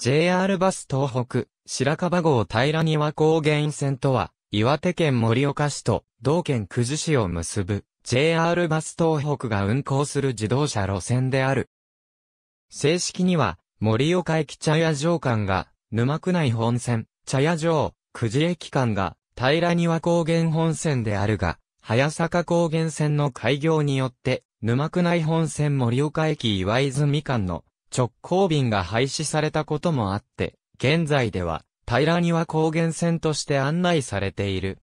JR バス東北、白樺号平庭高原線とは、岩手県盛岡市と同県久慈市を結ぶ JR バス東北が運行する自動車路線である。正式には、盛岡駅茶屋城間が沼区内本線、茶屋城、久慈駅間が平庭高原本線であるが、早坂高原線の開業によって、沼区内本線盛岡駅岩泉間の直行便が廃止されたこともあって、現在では、平庭高原線として案内されている。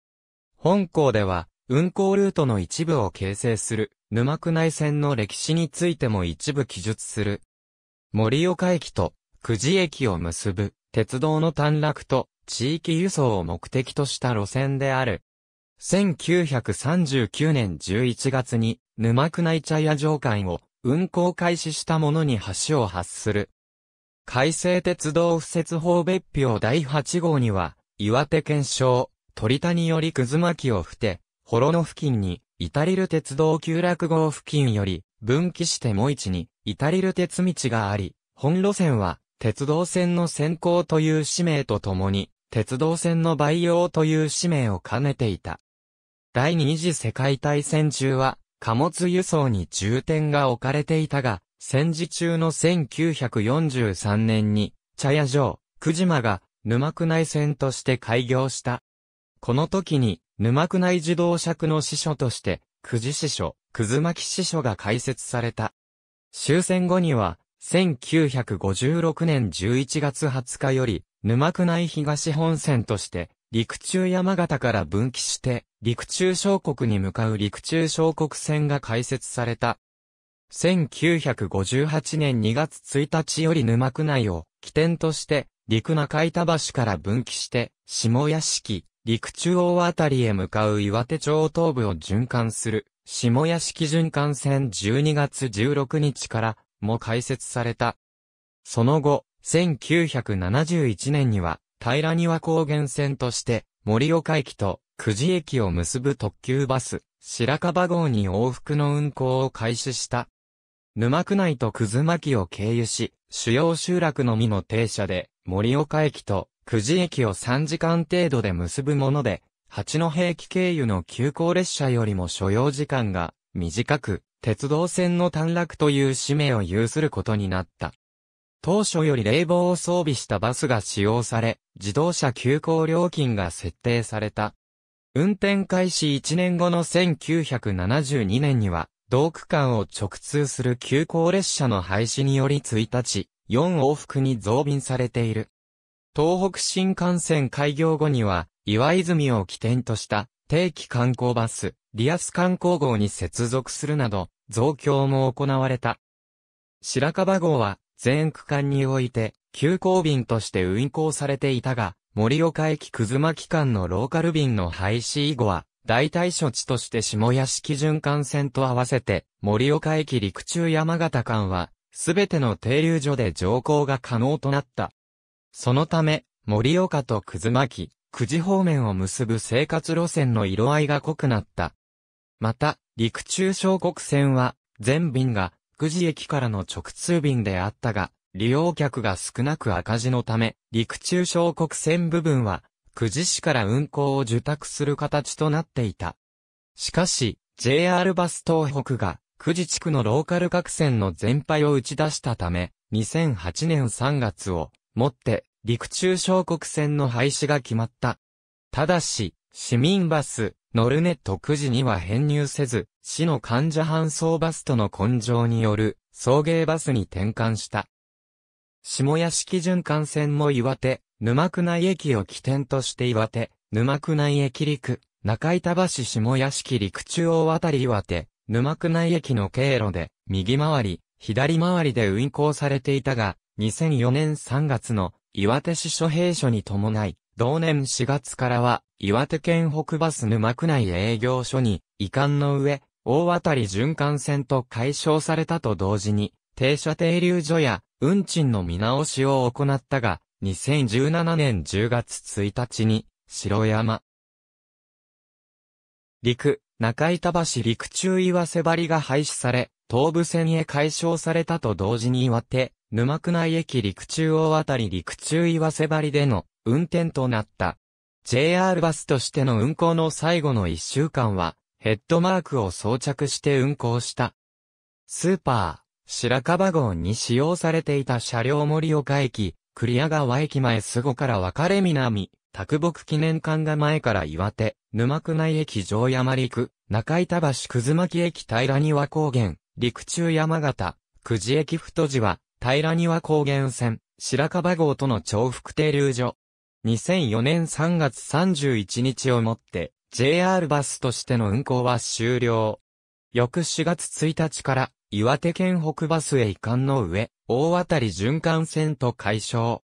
本校では、運行ルートの一部を形成する、沼区内線の歴史についても一部記述する。森岡駅と久慈駅を結ぶ、鉄道の短絡と地域輸送を目的とした路線である。1939年11月に、沼区内茶屋上館を運行開始したものに橋を発する。改正鉄道敷設法別表第8号には、岩手県省、鳥谷よりくず巻を振て、幌の付近に、至りる鉄道急落号付近より、分岐しても市に、至りる鉄道があり、本路線は、鉄道線の先行という使命とともに、鉄道線の培養という使命を兼ねていた。第二次世界大戦中は、貨物輸送に重点が置かれていたが、戦時中の1943年に、茶屋城、久島が沼区内線として開業した。この時に、沼区内自動車区の支所として、久慈支所、葛巻支所が開設された。終戦後には、1956年11月20日より、沼区内東本線として、陸中山形から分岐して、陸中小国に向かう陸中小国線が開設された。1958年2月1日より沼区内を起点として、陸中板橋から分岐して、下屋敷、陸中央あたりへ向かう岩手町東部を循環する、下屋敷循環線12月16日からも開設された。その後、1971年には、平庭高原線として、森岡駅と久慈駅を結ぶ特急バス、白樺号に往復の運行を開始した。沼区内とくず巻を経由し、主要集落のみの停車で、森岡駅と久慈駅を3時間程度で結ぶもので、八戸駅経由の急行列車よりも所要時間が短く、鉄道線の短絡という使命を有することになった。当初より冷房を装備したバスが使用され、自動車急行料金が設定された。運転開始1年後の1972年には、同区間を直通する急行列車の廃止により1日、4往復に増便されている。東北新幹線開業後には、岩泉を起点とした定期観光バス、リアス観光号に接続するなど、増強も行われた。白樺号は全区間において、急行便として運行されていたが、森岡駅くずま期間のローカル便の廃止以後は、代替処置として下屋敷循環線と合わせて、森岡駅陸中山形間は、すべての停留所で乗降が可能となった。そのため、森岡とくずまき、久慈方面を結ぶ生活路線の色合いが濃くなった。また、陸中小国線は、全便が久慈駅からの直通便であったが、利用客が少なく赤字のため、陸中小国線部分は、久慈市から運行を受託する形となっていた。しかし、JR バス東北が、久慈地区のローカル各線の全廃を打ち出したため、2008年3月を、もって、陸中小国線の廃止が決まった。ただし、市民バス、ノルネット9時には編入せず、市の患者搬送バスとの根性による送迎バスに転換した。下屋敷循環線も岩手、沼区内駅を起点として岩手、沼区内駅陸、中板橋下屋敷陸中央渡り岩手、沼区内駅の経路で、右回り、左回りで運行されていたが、2004年3月の岩手市諸閉所に伴い、同年4月からは、岩手県北バス沼区内営業所に、遺憾の上、大渡り循環線と解消されたと同時に、停車停留所や、運賃の見直しを行ったが、2017年10月1日に、城山。陸、中板橋陸中岩瀬張りが廃止され、東武線へ解消されたと同時に岩手、沼区内駅陸中大渡り陸中岩瀬張りでの運転となった。JR バスとしての運行の最後の1週間は、ヘッドマークを装着して運行した。スーパー、白樺号に使用されていた車両森岡駅、栗屋川駅前すごから分かれ南、卓木記念館が前から岩手、沼区内駅上山陸、中板橋くず巻駅平庭高原、陸中山形、久慈駅太地は、平庭高原線、白樺号との重複停留所。2004年3月31日をもって、JR バスとしての運行は終了。翌4月1日から、岩手県北バスへ移管の上、大渡り循環線と解消。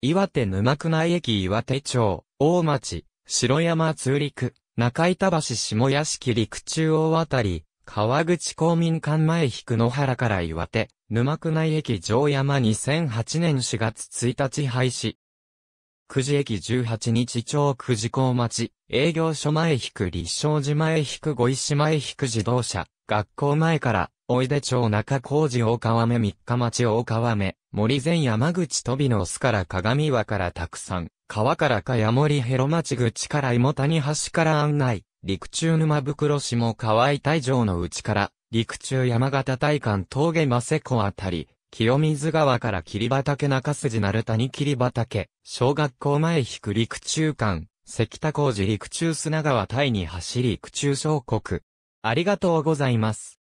岩手沼区内駅岩手町、大町、城山通陸、中板橋下屋敷陸中大渡り、川口公民館前引く野原から岩手、沼区内駅城山2008年4月1日廃止。九時駅十八日町九時港町、営業所前引く立正寺前引く五石前引く自動車、学校前から、おいで町中工事大川目三日町大川目、森前山口飛びの巣から鏡輪からたくさん、川からかや森広町口から芋谷橋から案内、陸中沼袋下川井大城の内から、陸中山形大館峠マセコあたり、清水川から霧畑中筋鳴谷霧畑、小学校前引く陸中間、関田工事陸中砂川対に走り陸中小国。ありがとうございます。